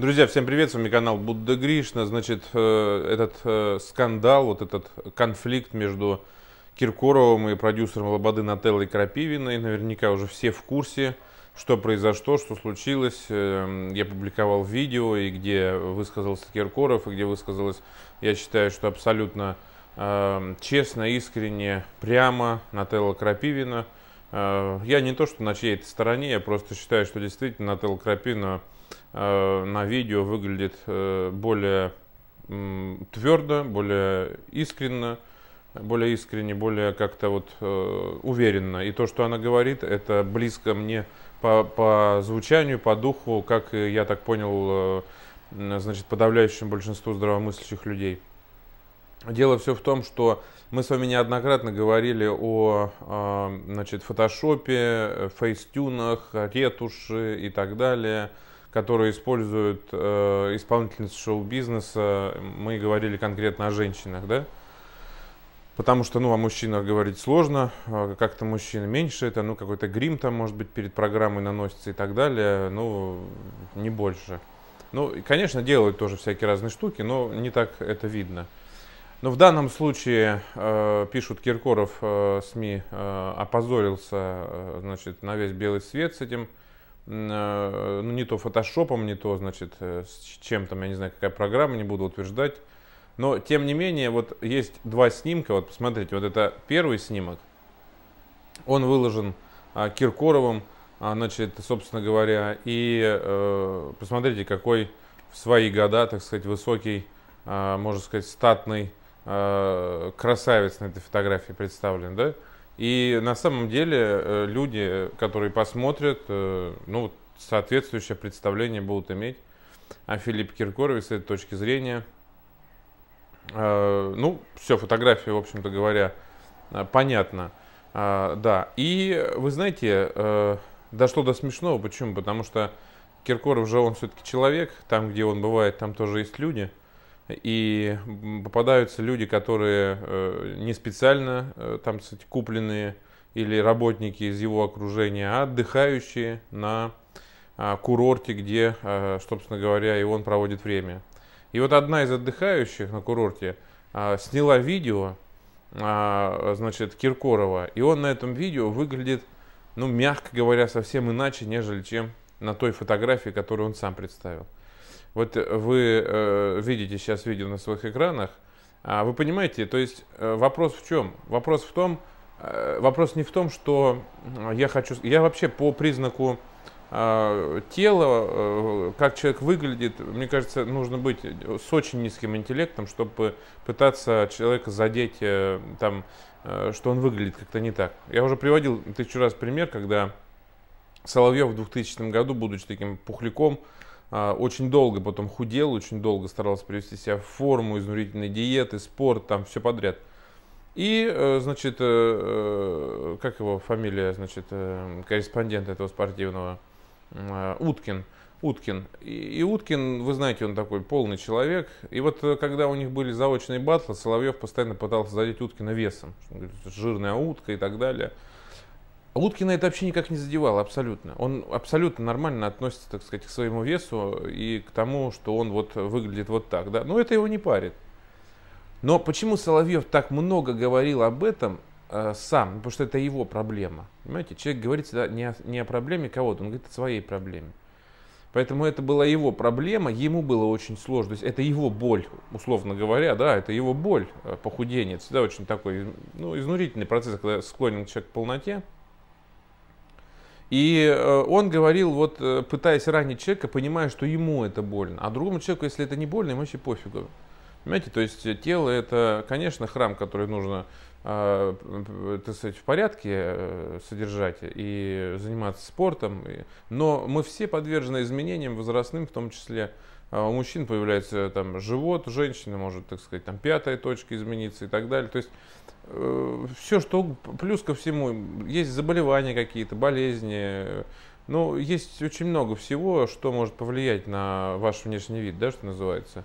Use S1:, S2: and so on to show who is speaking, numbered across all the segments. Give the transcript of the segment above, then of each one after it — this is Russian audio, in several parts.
S1: Друзья, всем привет, с вами канал Будда Гришна. Значит, э, этот э, скандал, вот этот конфликт между Киркоровым и продюсером Лободы Нателлой Крапивиной, наверняка уже все в курсе, что произошло, что случилось. Э, я публиковал видео, и где высказался Киркоров, и где высказалась, я считаю, что абсолютно честно, искренне, прямо Нателла Крапивина. Я не то, что на чьей-то стороне, я просто считаю, что действительно Нателла Крапивина Э, на видео выглядит э, более твердо, более искренне, более искренне, более как-то вот э, уверенно. И то, что она говорит, это близко мне по, по звучанию, по духу, как я так понял, значит, подавляющему большинству здравомыслящих людей. Дело все в том, что мы с вами неоднократно говорили о значит, фотошопе, фейстюнах, ретуши и так далее – которые используют э, исполнительницы шоу-бизнеса, мы говорили конкретно о женщинах, да? Потому что, ну, о мужчинах говорить сложно, а как-то мужчина меньше, это, ну, какой-то грим там, может быть, перед программой наносится и так далее, ну, не больше. Ну, и, конечно, делают тоже всякие разные штуки, но не так это видно. Но в данном случае, э, пишут Киркоров, э, СМИ э, опозорился, э, значит, на весь белый свет с этим Э, ну, не то фотошопом, не то, значит, э, с чем там, я не знаю, какая программа, не буду утверждать. Но, тем не менее, вот есть два снимка, вот посмотрите, вот это первый снимок, он выложен а, Киркоровым, а, значит, собственно говоря, и э, посмотрите, какой в свои года, так сказать, высокий, а, можно сказать, статный а, красавец на этой фотографии представлен, да? И на самом деле э, люди, которые посмотрят, э, ну, соответствующее представление будут иметь о Филиппе Киркорове с этой точки зрения. Э, ну, все, фотографии, в общем-то говоря, понятно. Да, и вы знаете, дошло до смешного. Почему? Потому что Киркоров же он все-таки человек. Там, где он бывает, там тоже есть люди – и попадаются люди, которые э, не специально э, там, кстати, купленные или работники из его окружения, а отдыхающие на а, курорте, где, а, собственно говоря, и он проводит время. И вот одна из отдыхающих на курорте а, сняла видео, значит, Киркорова, и он на этом видео выглядит, ну, мягко говоря, совсем иначе, нежели чем на той фотографии, которую он сам представил. Вот э, вы э, видите сейчас видео на своих экранах, а вы понимаете, то есть э, вопрос в чем? Вопрос в том, э, вопрос не в том, что э, я хочу, я вообще по признаку э, тела, э, как человек выглядит, мне кажется, нужно быть э, с очень низким интеллектом, чтобы пытаться человека задеть э, там, что он выглядит как-то не так. Я уже приводил тысячу раз пример, когда Соловьев в 2000 году, будучи таким пухляком, а, очень долго потом худел, очень долго старался привести себя в форму, изнурительные диеты, спорт, там все подряд. И, э, значит, э, э, как его фамилия, значит, корреспондент этого спортивного, Уткин. Уткин. И, Уткин, вы знаете, он такой полный человек. И вот когда у них были заочные батлы, Соловьев постоянно пытался задеть Уткина весом. жирная утка и так далее. Луткина это вообще никак не задевало абсолютно. Он абсолютно нормально относится, так сказать, к своему весу и к тому, что он вот выглядит вот так, да. Но это его не парит. Но почему Соловьев так много говорил об этом э, сам? Ну, потому что это его проблема. Понимаете, человек говорит всегда не о, не о проблеме кого-то, он говорит о своей проблеме. Поэтому это была его проблема, ему было очень сложно. То есть это его боль, условно говоря, да, это его боль, э, похудение. Это всегда очень такой ну, изнурительный процесс, когда склонен человек к полноте. И э, он говорил, вот э, пытаясь ранить человека, понимая, что ему это больно. А другому человеку, если это не больно, ему вообще пофигу. Понимаете, то есть э, тело это, конечно, храм, который нужно так сказать, в порядке содержать и заниматься спортом, но мы все подвержены изменениям возрастным, в том числе а у мужчин появляется там живот, у женщины может, так сказать, там пятая точка измениться и так далее. То есть э, все, что плюс ко всему, есть заболевания какие-то, болезни, ну, есть очень много всего, что может повлиять на ваш внешний вид, да, что называется.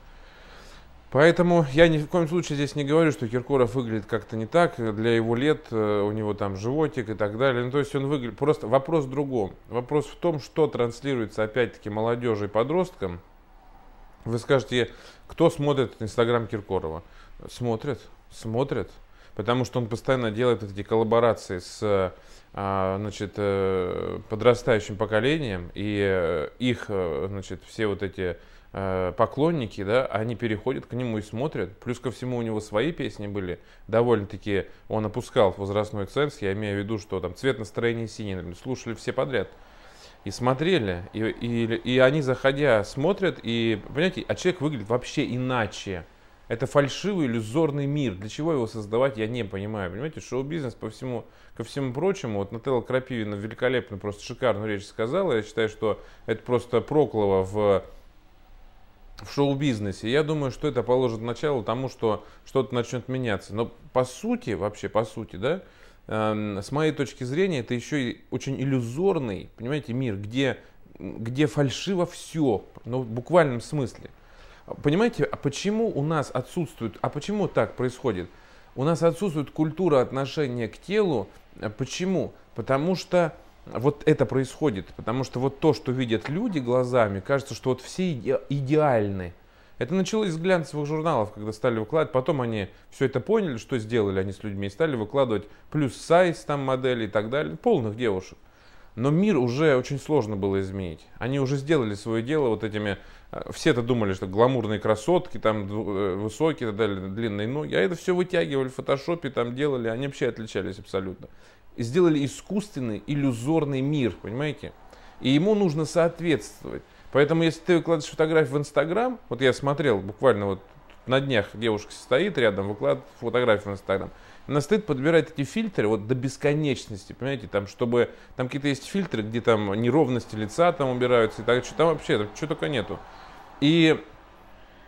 S1: Поэтому я ни в коем случае здесь не говорю, что Киркоров выглядит как-то не так, для его лет э, у него там животик и так далее. Ну, то есть он выглядит... Просто вопрос в другом. Вопрос в том, что транслируется опять-таки молодежи и подросткам – вы скажете, кто смотрит Инстаграм Киркорова? Смотрит, смотрит. Потому что он постоянно делает эти коллаборации с а, значит, э, подрастающим поколением, и э, их э, значит, все вот эти поклонники, да, они переходят к нему и смотрят. Плюс ко всему у него свои песни были довольно-таки, он опускал возрастной ценз, я имею в виду, что там цвет настроения синий, слушали все подряд и смотрели, и, и, и они, заходя, смотрят, и, понимаете, а человек выглядит вообще иначе. Это фальшивый иллюзорный мир. Для чего его создавать, я не понимаю. Понимаете, шоу-бизнес по всему, ко всему прочему. Вот Нателла Крапивина великолепно, просто шикарную речь сказала. Я считаю, что это просто проклово в в шоу-бизнесе. Я думаю, что это положит начало тому, что что-то начнет меняться. Но по сути, вообще по сути, да, Эм, с моей точки зрения, это еще и очень иллюзорный, понимаете, мир, где, где фальшиво все, но ну, в буквальном смысле. Понимаете, а почему у нас отсутствует, а почему так происходит? У нас отсутствует культура отношения к телу. Э, почему? Потому что вот это происходит, потому что вот то, что видят люди глазами, кажется, что вот все иде идеальны. Это началось с глянцевых журналов, когда стали выкладывать. Потом они все это поняли, что сделали они с людьми, и стали выкладывать плюс сайз там модели и так далее, полных девушек. Но мир уже очень сложно было изменить. Они уже сделали свое дело вот этими... Э, все это думали, что гламурные красотки, там э, высокие и так далее, длинные ноги. А это все вытягивали в фотошопе, там делали. Они вообще отличались абсолютно. Сделали искусственный, иллюзорный мир, понимаете? И ему нужно соответствовать. Поэтому, если ты выкладываешь фотографию в Инстаграм, вот я смотрел буквально вот на днях девушка стоит рядом, выкладывает фотографию в Инстаграм. Она стоит подбирать эти фильтры вот до бесконечности, понимаете, там, чтобы, там какие-то есть фильтры, где там неровности лица там убираются и так, что там вообще, что только нету. И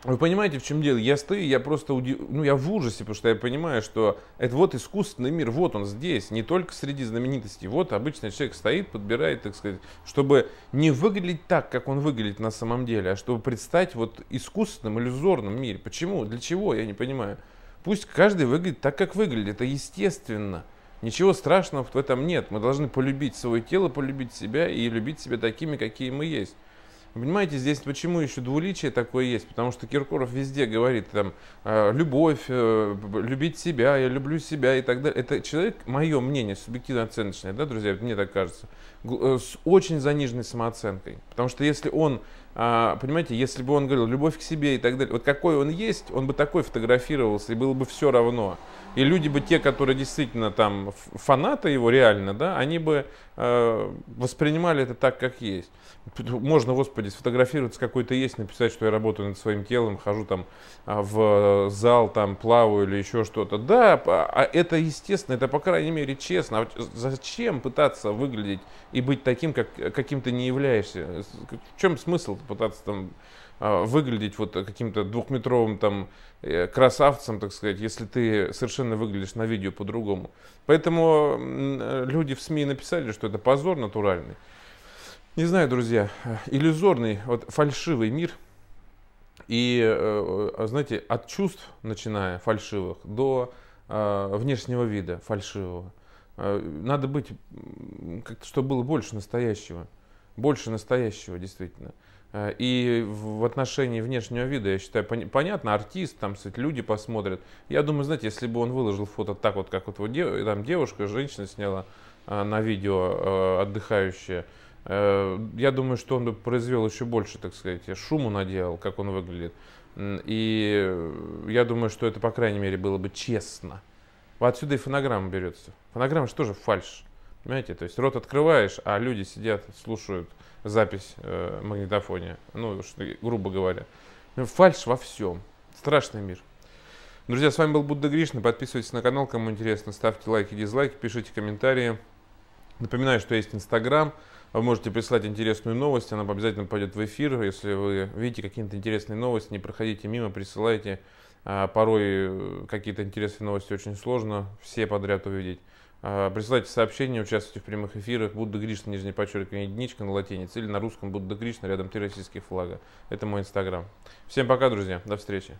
S1: вы понимаете, в чем дело? Я стою, я просто удив... ну, я в ужасе, потому что я понимаю, что это вот искусственный мир, вот он здесь, не только среди знаменитостей. Вот обычный человек стоит, подбирает, так сказать, чтобы не выглядеть так, как он выглядит на самом деле, а чтобы предстать вот искусственным, иллюзорным мире. Почему? Для чего? Я не понимаю. Пусть каждый выглядит так, как выглядит, это естественно. Ничего страшного в этом нет. Мы должны полюбить свое тело, полюбить себя и любить себя такими, какие мы есть. Вы понимаете, здесь почему еще двуличие такое есть? Потому что Киркоров везде говорит, там, «А, любовь, э, любить себя, я люблю себя и так далее. Это человек, мое мнение, субъективно-оценочное, да, друзья, мне так кажется, э, с очень заниженной самооценкой. Потому что если он а, понимаете, если бы он говорил любовь к себе и так далее, вот какой он есть, он бы такой фотографировался, и было бы все равно. И люди бы те, которые действительно там фанаты его реально, да, они бы э, воспринимали это так, как есть. Можно, господи, сфотографироваться какой-то есть, написать, что я работаю над своим телом, хожу там а, в зал, там плаваю или еще что-то. Да, а это естественно, это по крайней мере честно. А зачем пытаться выглядеть и быть таким, как, каким ты не являешься? В чем смысл? пытаться там а, выглядеть вот каким-то двухметровым там э, красавцем, так сказать, если ты совершенно выглядишь на видео по-другому. Поэтому э, люди в СМИ написали, что это позор натуральный. Не знаю, друзья, э, иллюзорный, вот фальшивый мир. И, знаете, от чувств, начиная фальшивых, до а, внешнего вида фальшивого. Надо быть, как-то, чтобы было больше настоящего. Больше настоящего, действительно. Э, и в отношении внешнего вида, я считаю, понятно, артист, там кстати, люди посмотрят. Я думаю, знаете, если бы он выложил фото так вот, как вот, вот там девушка, женщина сняла э, на видео э, отдыхающая, э, я думаю, что он бы произвел еще больше, так сказать, шуму наделал, как он выглядит. И я думаю, что это, по крайней мере, было бы честно. Отсюда и фонограмма берется. Фонограмма же тоже фальш. Понимаете, то есть рот открываешь, а люди сидят, слушают запись э, магнитофоне. Ну, что, грубо говоря. Ну, Фальш во всем. Страшный мир. Друзья, с вами был Будда Гришна. Подписывайтесь на канал, кому интересно. Ставьте лайки, дизлайки, пишите комментарии. Напоминаю, что есть Инстаграм. Вы можете прислать интересную новость, она обязательно пойдет в эфир. Если вы видите какие-то интересные новости, не проходите мимо, присылайте. А порой э, какие-то интересные новости очень сложно все подряд увидеть. А, присылайте сообщения, участвуйте в прямых эфирах. Будда Гришна, нижнее подчеркивание, единичка на латинице или на русском Будда Гришна, рядом три российских флага. Это мой инстаграм. Всем пока, друзья. До встречи.